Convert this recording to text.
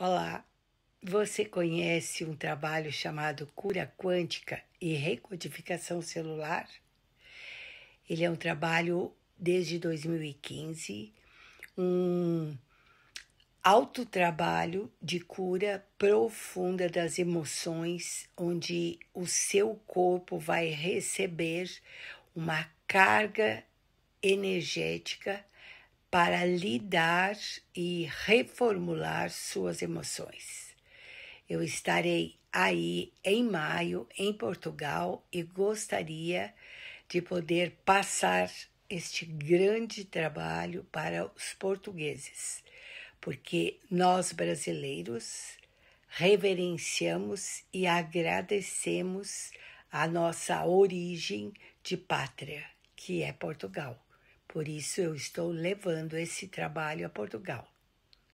Olá! Você conhece um trabalho chamado Cura Quântica e Recodificação Celular? Ele é um trabalho desde 2015, um autotrabalho de cura profunda das emoções, onde o seu corpo vai receber uma carga energética para lidar e reformular suas emoções. Eu estarei aí em maio em Portugal e gostaria de poder passar este grande trabalho para os portugueses, porque nós brasileiros reverenciamos e agradecemos a nossa origem de pátria, que é Portugal. Por isso eu estou levando esse trabalho a Portugal.